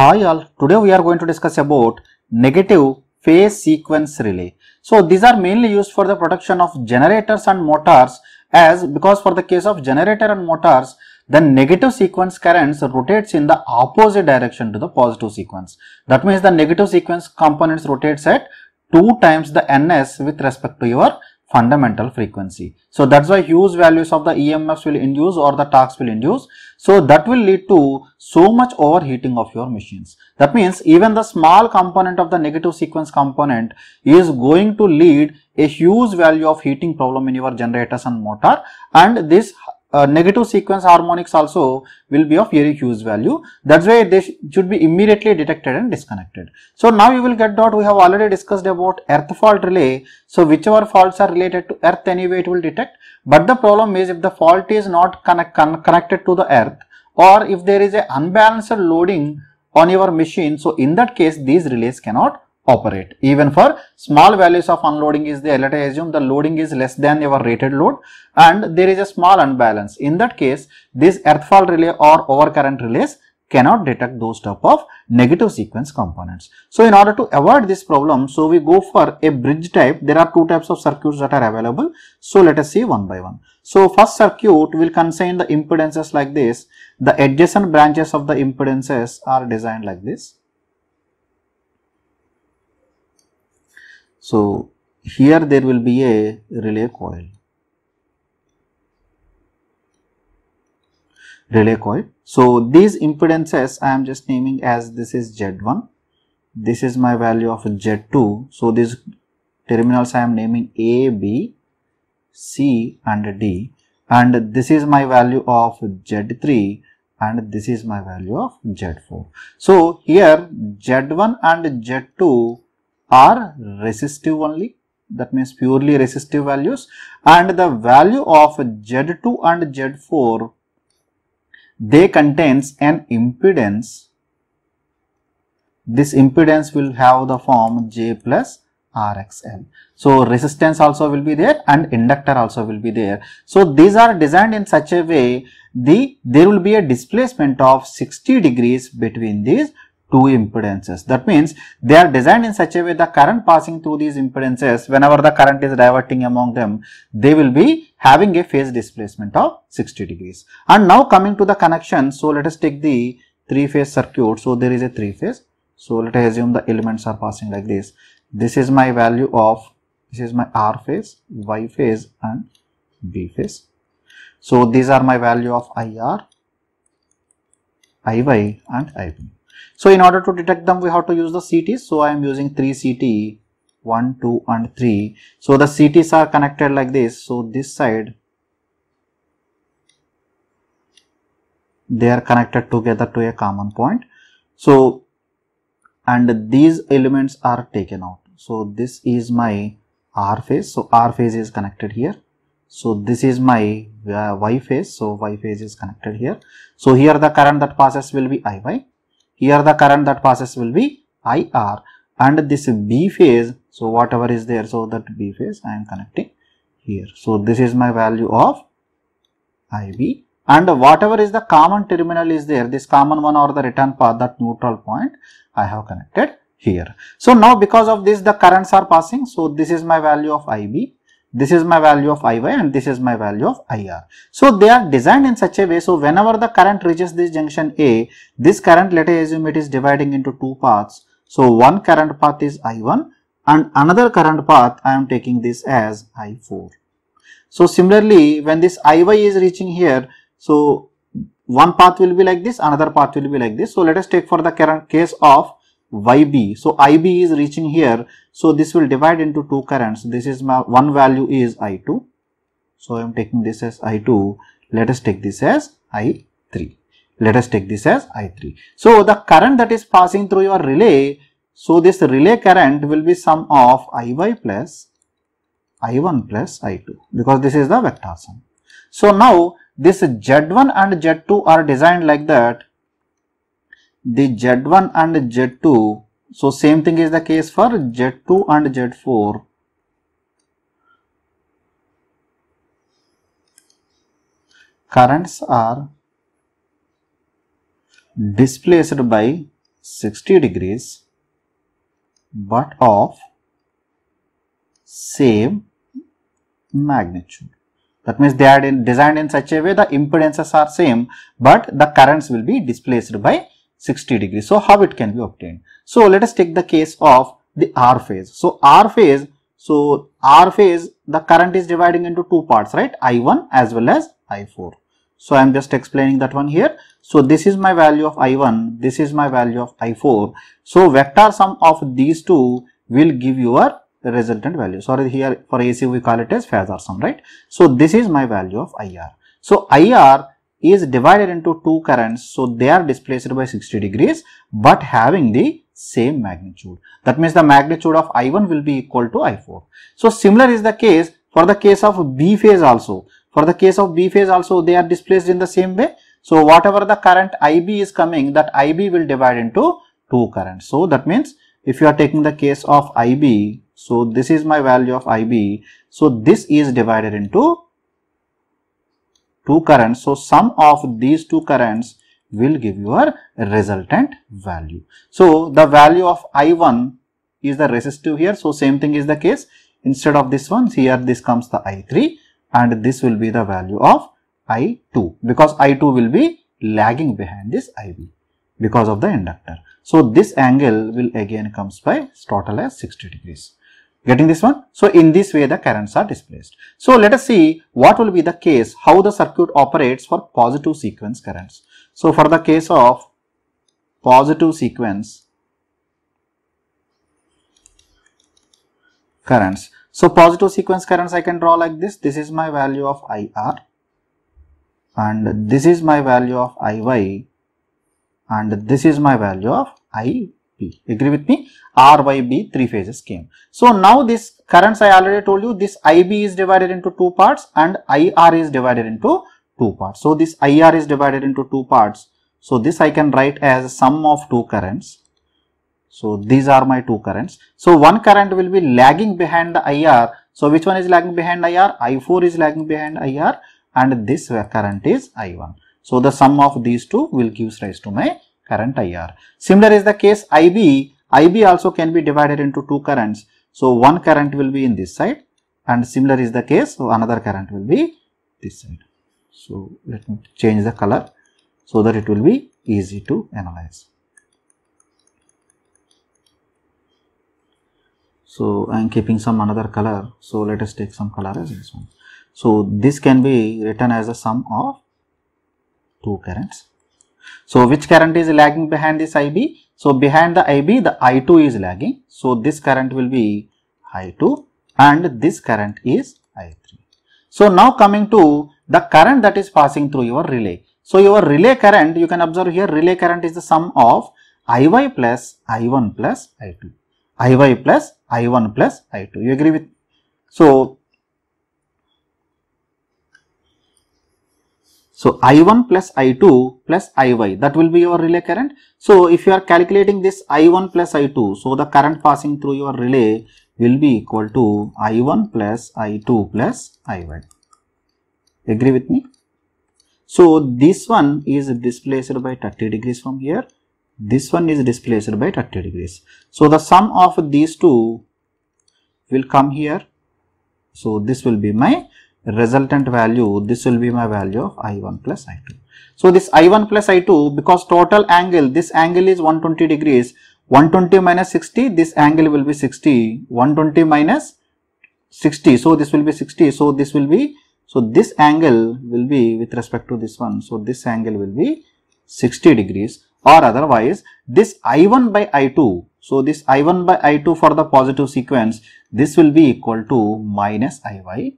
Hi all, today we are going to discuss about negative phase sequence relay. So these are mainly used for the production of generators and motors as because for the case of generator and motors, the negative sequence currents rotates in the opposite direction to the positive sequence. That means the negative sequence components rotates at 2 times the ns with respect to your fundamental frequency. So that's why huge values of the EMFs will induce or the torques will induce. So that will lead to so much overheating of your machines. That means even the small component of the negative sequence component is going to lead a huge value of heating problem in your generators and motor and this uh, negative sequence harmonics also will be of very huge value. That's why they sh should be immediately detected and disconnected. So now you will get that we have already discussed about earth fault relay. So whichever faults are related to earth anyway it will detect. But the problem is if the fault is not connect con connected to the earth or if there is a unbalanced loading on your machine. So in that case these relays cannot operate. Even for small values of unloading is there, let us assume the loading is less than your rated load and there is a small unbalance. In that case, this earth fault relay or overcurrent relays cannot detect those type of negative sequence components. So, in order to avoid this problem, so we go for a bridge type. There are two types of circuits that are available. So, let us see one by one. So, first circuit will contain the impedances like this. The adjacent branches of the impedances are designed like this So, here there will be a relay coil. relay coil. So, these impedances I am just naming as this is Z1, this is my value of Z2. So, these terminals I am naming A, B, C and D and this is my value of Z3 and this is my value of Z4. So, here Z1 and Z2 are resistive only that means purely resistive values and the value of Z2 and Z4 they contains an impedance this impedance will have the form J plus RXL. So, resistance also will be there and inductor also will be there. So, these are designed in such a way the there will be a displacement of 60 degrees between these two impedances. That means they are designed in such a way the current passing through these impedances whenever the current is diverting among them they will be having a phase displacement of 60 degrees. And now coming to the connection so let us take the three phase circuit so there is a three phase. So let us assume the elements are passing like this. This is my value of this is my R phase, Y phase and B phase. So these are my value of IR, IY and IB. So in order to detect them, we have to use the C T. So I am using three CT, one, two, and three. So the CTs are connected like this. So this side, they are connected together to a common point. So, and these elements are taken out. So this is my R phase. So R phase is connected here. So this is my uh, Y phase. So Y phase is connected here. So here the current that passes will be IY here the current that passes will be IR and this B phase so whatever is there so that B phase I am connecting here so this is my value of IB and whatever is the common terminal is there this common one or the return path that neutral point I have connected here. So now because of this the currents are passing so this is my value of IB this is my value of IY and this is my value of IR. So they are designed in such a way so whenever the current reaches this junction A, this current let us assume it is dividing into two paths. So one current path is I1 and another current path I am taking this as I4. So similarly when this IY is reaching here, so one path will be like this, another path will be like this. So let us take for the current case of YB. So IB is reaching here. So this will divide into two currents. This is my one value is I2. So I am taking this as I2. Let us take this as I3. Let us take this as I3. So the current that is passing through your relay. So this relay current will be sum of IY plus I1 plus I2 because this is the vector sum. So now this Z1 and Z2 are designed like that the Z1 and Z2 so same thing is the case for Z2 and Z4 currents are displaced by 60 degrees but of same magnitude that means they are designed in such a way the impedances are same but the currents will be displaced by 60 degrees. So how it can be obtained? So let us take the case of the R phase. So R phase, so R phase, the current is dividing into two parts, right? I1 as well as I4. So I am just explaining that one here. So this is my value of I1, this is my value of I4. So vector sum of these two will give you a resultant value. Sorry, here for AC we call it as phasor sum, right? So this is my value of IR. So IR is divided into two currents so they are displaced by 60 degrees but having the same magnitude that means the magnitude of i1 will be equal to i4 so similar is the case for the case of b phase also for the case of b phase also they are displaced in the same way so whatever the current ib is coming that ib will divide into two currents so that means if you are taking the case of ib so this is my value of ib so this is divided into two currents. So, sum of these two currents will give you a resultant value. So, the value of I1 is the resistive here. So, same thing is the case. Instead of this one, here this comes the I3 and this will be the value of I2 because I2 will be lagging behind this IV because of the inductor. So, this angle will again comes by total as 60 degrees. Getting this one? So, in this way the currents are displaced. So, let us see what will be the case, how the circuit operates for positive sequence currents. So, for the case of positive sequence currents. So, positive sequence currents I can draw like this. This is my value of IR and this is my value of IY and this is my value of i P. Agree with me? R, Y, B, three phases came. So now this currents I already told you, this IB is divided into two parts and IR is divided into two parts. So this IR is divided into two parts. So this I can write as sum of two currents. So these are my two currents. So one current will be lagging behind the IR. So which one is lagging behind IR? I4 is lagging behind IR and this current is I1. So the sum of these two will gives rise to my current IR. Similar is the case IB. IB also can be divided into two currents. So, one current will be in this side and similar is the case. So, another current will be this side. So, let me change the color so that it will be easy to analyze. So, I am keeping some another color. So, let us take some color as this one. So, this can be written as a sum of two currents. So which current is lagging behind this IB? So behind the IB, the I2 is lagging. So this current will be I2 and this current is I3. So now coming to the current that is passing through your relay. So your relay current, you can observe here, relay current is the sum of Iy plus I1 plus I2, Iy plus I1 plus I2. You agree with? So So I1 plus I2 plus Iy that will be your relay current. So if you are calculating this I1 plus I2 so the current passing through your relay will be equal to I1 plus I2 plus Iy. Agree with me? So this one is displaced by 30 degrees from here. This one is displaced by 30 degrees. So the sum of these two will come here. So this will be my resultant value, this will be my value of I1 plus I2. So, this I1 plus I2 because total angle, this angle is 120 degrees, 120 minus 60, this angle will be 60, 120 minus 60. So, this will be 60. So, this will be, so this angle will be with respect to this one. So, this angle will be 60 degrees or otherwise this I1 by I2. So, this I1 by I2 for the positive sequence, this will be equal to minus I by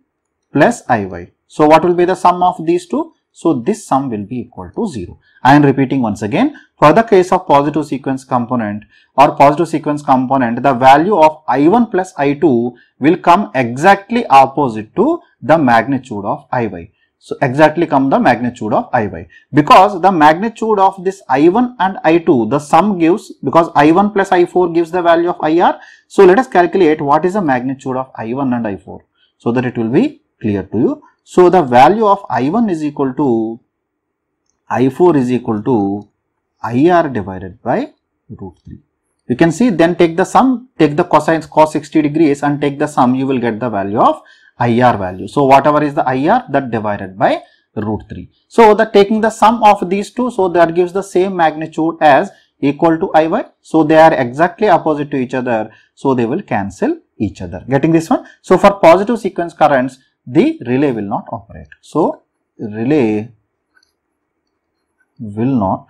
plus Iy. So what will be the sum of these two? So this sum will be equal to 0. I am repeating once again, for the case of positive sequence component or positive sequence component, the value of I1 plus I2 will come exactly opposite to the magnitude of Iy. So exactly come the magnitude of Iy. Because the magnitude of this I1 and I2, the sum gives, because I1 plus I4 gives the value of Ir. So let us calculate what is the magnitude of I1 and I4 so that it will be clear to you. So, the value of I1 is equal to I4 is equal to IR divided by root 3. You can see then take the sum, take the cosine cos 60 degrees and take the sum you will get the value of IR value. So, whatever is the IR that divided by root 3. So, the taking the sum of these two, so that gives the same magnitude as equal to IY. So, they are exactly opposite to each other. So, they will cancel each other. Getting this one? So, for positive sequence currents, the relay will not operate. So, relay will not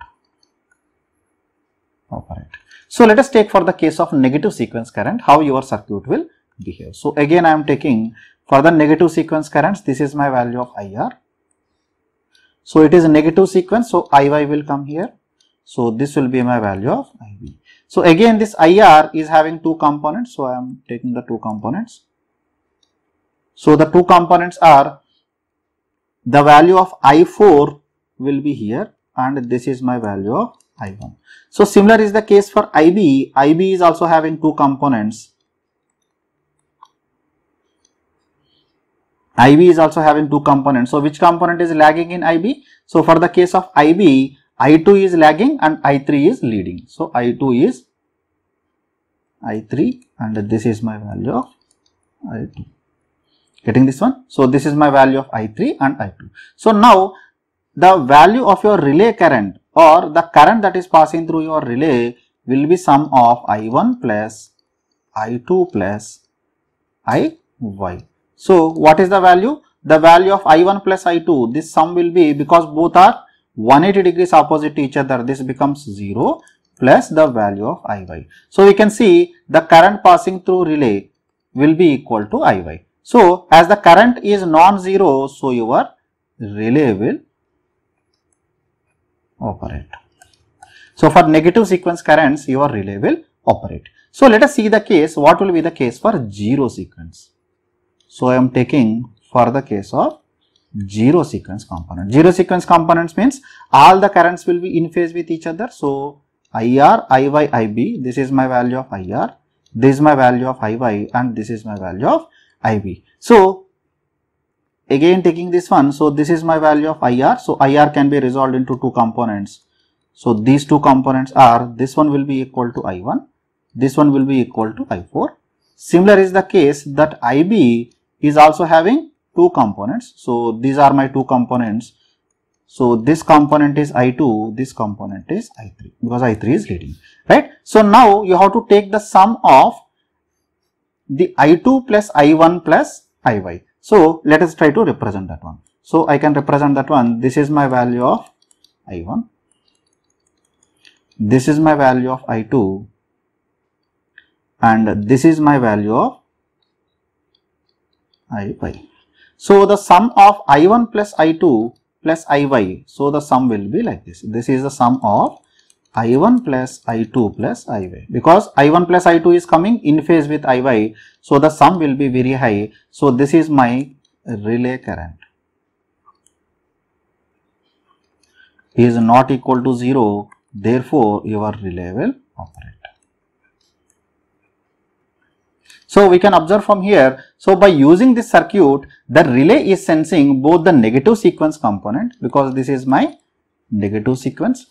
operate. So, let us take for the case of negative sequence current how your circuit will behave. So, again I am taking for the negative sequence currents this is my value of IR. So, it is a negative sequence. So, IY will come here. So, this will be my value of IB. So, again this IR is having two components. So, I am taking the two components. So the two components are the value of I4 will be here and this is my value of I1. So similar is the case for IB. IB is also having two components. IB is also having two components. So which component is lagging in IB? So for the case of IB, I2 is lagging and I3 is leading. So I2 is I3 and this is my value of I2. Getting this one? So, this is my value of I3 and I2. So, now the value of your relay current or the current that is passing through your relay will be sum of I1 plus I2 plus Iy. So, what is the value? The value of I1 plus I2, this sum will be because both are 180 degrees opposite to each other, this becomes 0 plus the value of Iy. So, we can see the current passing through relay will be equal to Iy. So, as the current is non-zero, so your relay will operate. So, for negative sequence currents, your relay will operate. So, let us see the case, what will be the case for zero sequence. So, I am taking for the case of zero sequence component. Zero sequence components means all the currents will be in phase with each other. So, IR, IY, IB, this is my value of IR, this is my value of IY and this is my value of IV. So, again taking this one, so this is my value of IR. So, IR can be resolved into two components. So, these two components are this one will be equal to I1, this one will be equal to I4. Similar is the case that IB is also having two components. So, these are my two components. So, this component is I2, this component is I3 because I3 is leading, right. So, now you have to take the sum of the I2 plus I1 plus Iy. So, let us try to represent that one. So, I can represent that one. This is my value of I1. This is my value of I2 and this is my value of Iy. So, the sum of I1 plus I2 plus Iy. So, the sum will be like this. This is the sum of I1 plus I2 plus Iy because I1 plus I2 is coming in phase with Iy. So, the sum will be very high. So, this is my relay current is not equal to 0 therefore, your relay will operate. So, we can observe from here. So, by using this circuit the relay is sensing both the negative sequence component because this is my negative sequence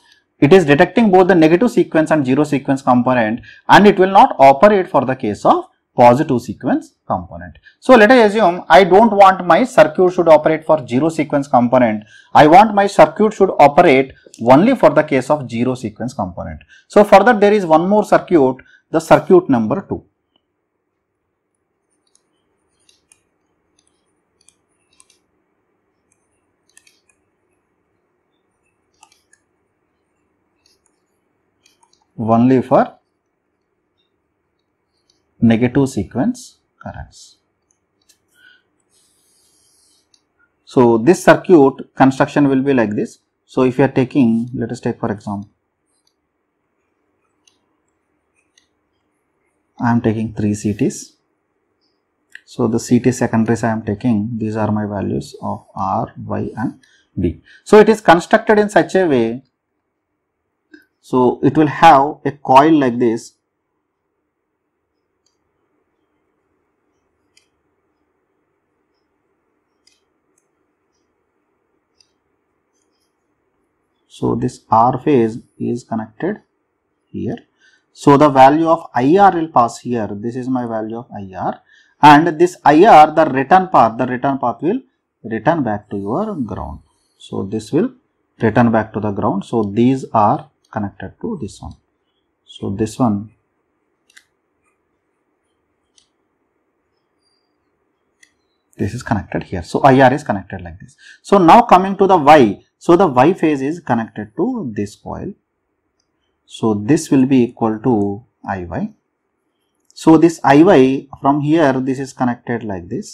it is detecting both the negative sequence and zero sequence component and it will not operate for the case of positive sequence component. So, let us assume I don't want my circuit should operate for zero sequence component. I want my circuit should operate only for the case of zero sequence component. So, for that there is one more circuit, the circuit number 2. only for negative sequence currents. So, this circuit construction will be like this. So, if you are taking let us take for example, I am taking 3 CTs. So, the CT secondaries I am taking these are my values of R, Y and B. So, it is constructed in such a way so it will have a coil like this. So this R phase is connected here. So the value of IR will pass here. This is my value of IR and this IR the return path, the return path will return back to your ground. So this will return back to the ground. So these are connected to this one so this one this is connected here so ir is connected like this so now coming to the y so the y phase is connected to this coil so this will be equal to iy so this iy from here this is connected like this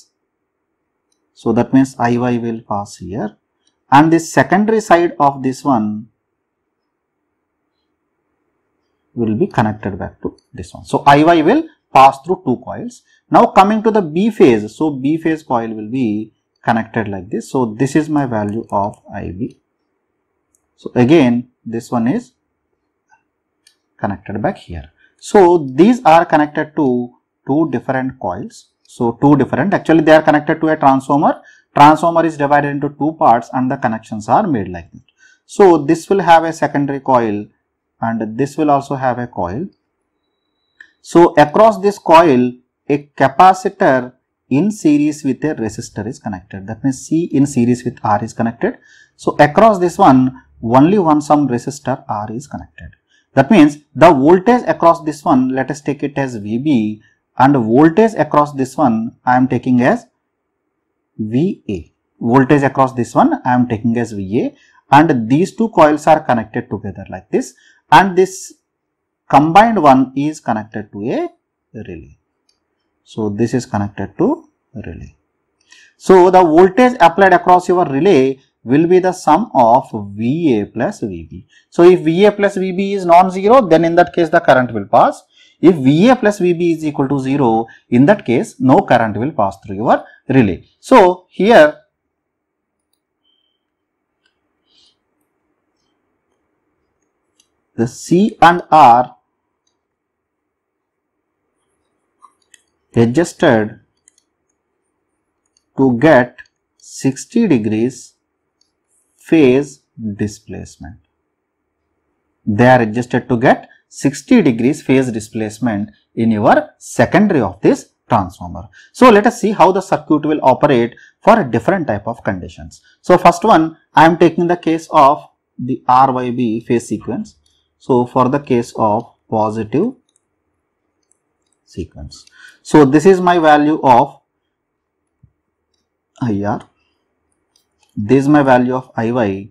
so that means iy will pass here and the secondary side of this one will be connected back to this one. So, IY will pass through two coils. Now, coming to the B phase. So, B phase coil will be connected like this. So, this is my value of IB. So, again this one is connected back here. So, these are connected to two different coils. So, two different actually they are connected to a transformer. Transformer is divided into two parts and the connections are made like this. So, this will have a secondary coil and this will also have a coil. So across this coil a capacitor in series with a resistor is connected that means C in series with R is connected. So across this one only one some resistor R is connected. That means the voltage across this one let us take it as VB and voltage across this one I am taking as VA. Voltage across this one I am taking as VA and these two coils are connected together like this and this combined one is connected to a relay. So, this is connected to relay. So, the voltage applied across your relay will be the sum of Va plus Vb. So, if Va plus Vb is non-zero then in that case the current will pass. If Va plus Vb is equal to 0 in that case no current will pass through your relay. So, here the C and R adjusted to get 60 degrees phase displacement. They are adjusted to get 60 degrees phase displacement in your secondary of this transformer. So, let us see how the circuit will operate for different type of conditions. So, first one I am taking the case of the RYB phase sequence. So for the case of positive sequence. So this is my value of IR, this is my value of IY,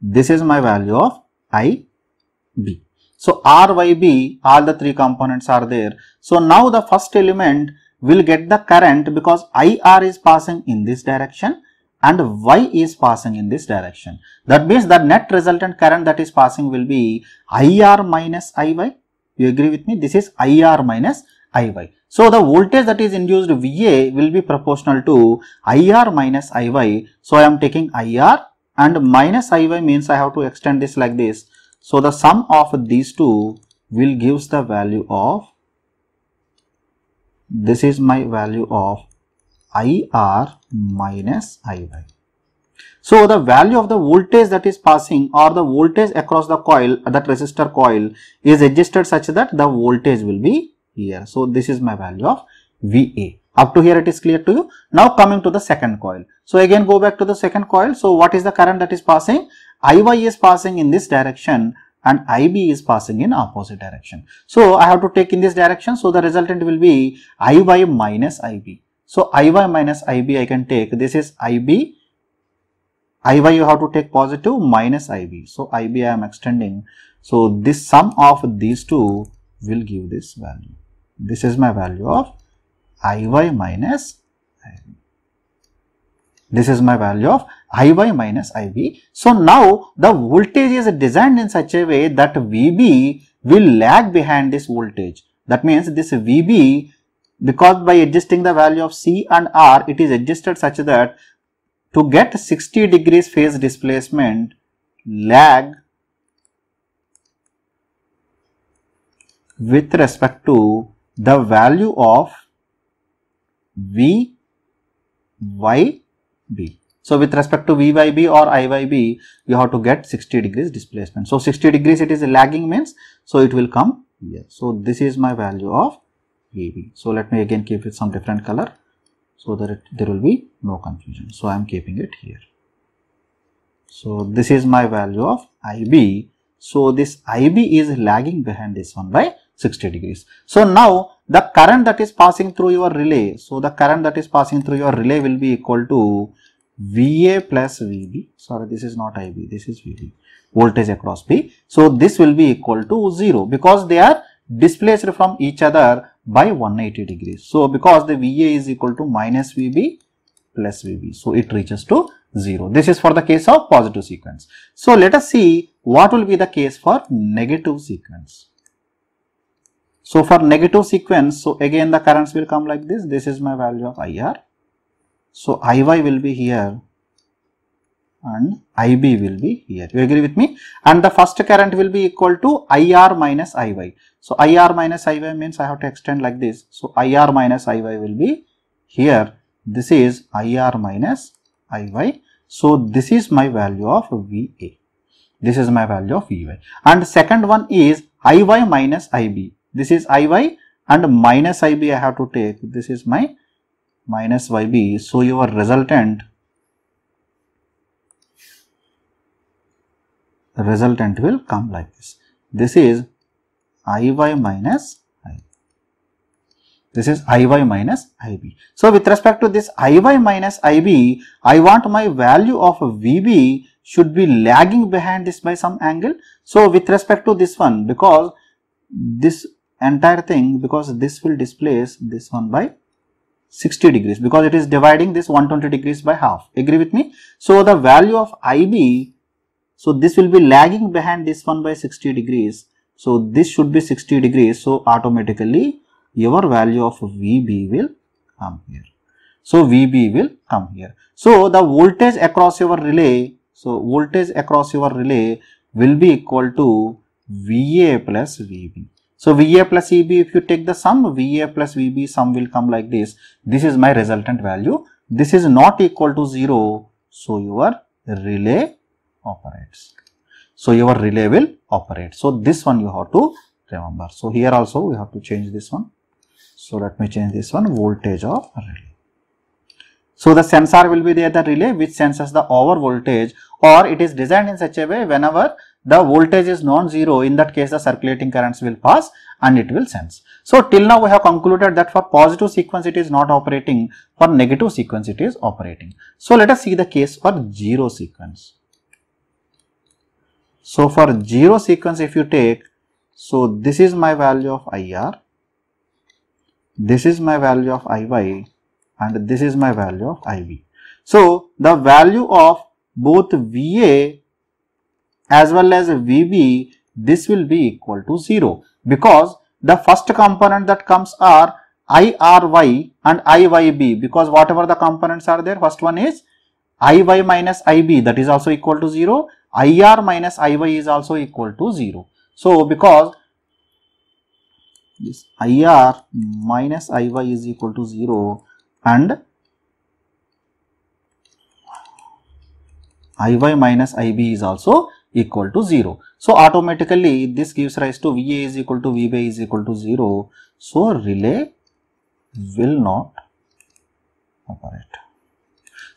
this is my value of IB. So RYB, all the three components are there. So now the first element will get the current because IR is passing in this direction and Y is passing in this direction. That means the net resultant current that is passing will be IR minus IY. You agree with me? This is IR minus IY. So, the voltage that is induced VA will be proportional to IR minus IY. So, I am taking IR and minus IY means I have to extend this like this. So, the sum of these two will gives the value of this is my value of IR minus IY. So the value of the voltage that is passing or the voltage across the coil uh, that resistor coil is adjusted such that the voltage will be here. So this is my value of VA. Up to here it is clear to you. Now coming to the second coil. So again go back to the second coil. So what is the current that is passing? IY is passing in this direction and IB is passing in opposite direction. So I have to take in this direction. So the resultant will be IY minus IB. So Iy minus Ib I can take, this is Ib, Iy you have to take positive minus Ib. So Ib I am extending. So this sum of these two will give this value. This is my value of Iy minus Ib. This is my value of Iy minus Ib. So now the voltage is designed in such a way that Vb will lag behind this voltage. That means this Vb because by adjusting the value of C and R, it is adjusted such that to get 60 degrees phase displacement, lag with respect to the value of V Y B. So, with respect to V Y B or I Y B, you have to get 60 degrees displacement. So, 60 degrees it is lagging means, so it will come here. So, this is my value of AB. So let me again keep it some different color so that it, there will be no confusion. So I am keeping it here. So this is my value of IB. So this IB is lagging behind this one by 60 degrees. So now the current that is passing through your relay. So the current that is passing through your relay will be equal to VA plus VB. Sorry, this is not IB, this is VB. Voltage across P. So this will be equal to 0 because they are displaced from each other by 180 degrees. So, because the VA is equal to minus VB plus VB. So, it reaches to 0. This is for the case of positive sequence. So, let us see what will be the case for negative sequence. So, for negative sequence, so again the currents will come like this. This is my value of IR. So, IY will be here and IB will be here. You agree with me? And the first current will be equal to IR minus IY. So, IR minus IY means I have to extend like this. So, IR minus IY will be here. This is IR minus IY. So, this is my value of VA. This is my value of VA. And second one is IY minus IB. This is IY and minus IB I have to take. This is my minus YB. So, your resultant the resultant will come like this. This is Iy minus I. This is Iy minus Ib. So, with respect to this Iy minus Ib, I want my value of Vb should be lagging behind this by some angle. So, with respect to this one, because this entire thing, because this will displace this one by 60 degrees because it is dividing this 120 degrees by half. Agree with me? So, the value of Ib so this will be lagging behind this one by 60 degrees. So this should be 60 degrees. So automatically your value of VB will come here. So VB will come here. So the voltage across your relay, so voltage across your relay will be equal to VA plus VB. So VA plus VB, if you take the sum, VA plus VB sum will come like this. This is my resultant value. This is not equal to 0. So your relay operates. So, your relay will operate. So, this one you have to remember. So, here also we have to change this one. So, let me change this one voltage of relay. So, the sensor will be there the relay which senses the over voltage or it is designed in such a way whenever the voltage is non-zero in that case the circulating currents will pass and it will sense. So, till now we have concluded that for positive sequence it is not operating, for negative sequence it is operating. So, let us see the case for zero sequence. So for 0 sequence if you take, so this is my value of IR, this is my value of IY and this is my value of IV. So the value of both VA as well as VB this will be equal to 0 because the first component that comes are IRY and IYB because whatever the components are there first one is IY minus IB that is also equal to 0 IR minus IY is also equal to 0. So, because this IR minus IY is equal to 0 and IY minus IB is also equal to 0. So, automatically this gives rise to VA is equal to VB is equal to 0. So, relay will not operate.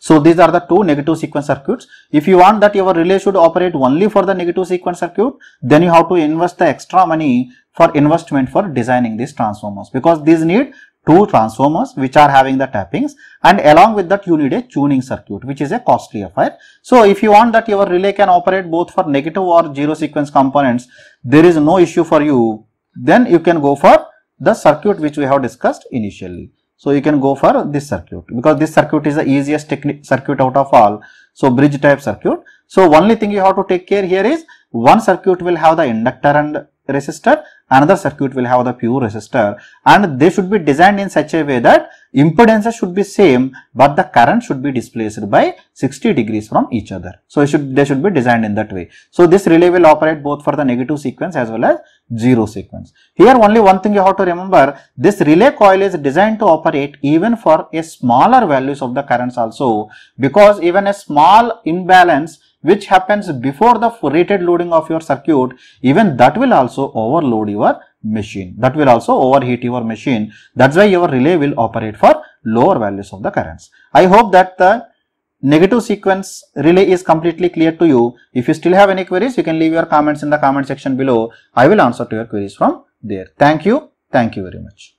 So these are the two negative sequence circuits. If you want that your relay should operate only for the negative sequence circuit, then you have to invest the extra money for investment for designing these transformers because these need two transformers which are having the tappings and along with that you need a tuning circuit which is a costly affair. So if you want that your relay can operate both for negative or zero sequence components, there is no issue for you, then you can go for the circuit which we have discussed initially. So, you can go for this circuit because this circuit is the easiest circuit out of all. So, bridge type circuit. So, only thing you have to take care here is one circuit will have the inductor and resistor another circuit will have the pure resistor and they should be designed in such a way that impedances should be same but the current should be displaced by 60 degrees from each other. So, should, they should be designed in that way. So, this relay will operate both for the negative sequence as well as zero sequence. Here only one thing you have to remember this relay coil is designed to operate even for a smaller values of the currents also because even a small imbalance which happens before the rated loading of your circuit, even that will also overload your machine. That will also overheat your machine. That's why your relay will operate for lower values of the currents. I hope that the negative sequence relay is completely clear to you. If you still have any queries, you can leave your comments in the comment section below. I will answer to your queries from there. Thank you. Thank you very much.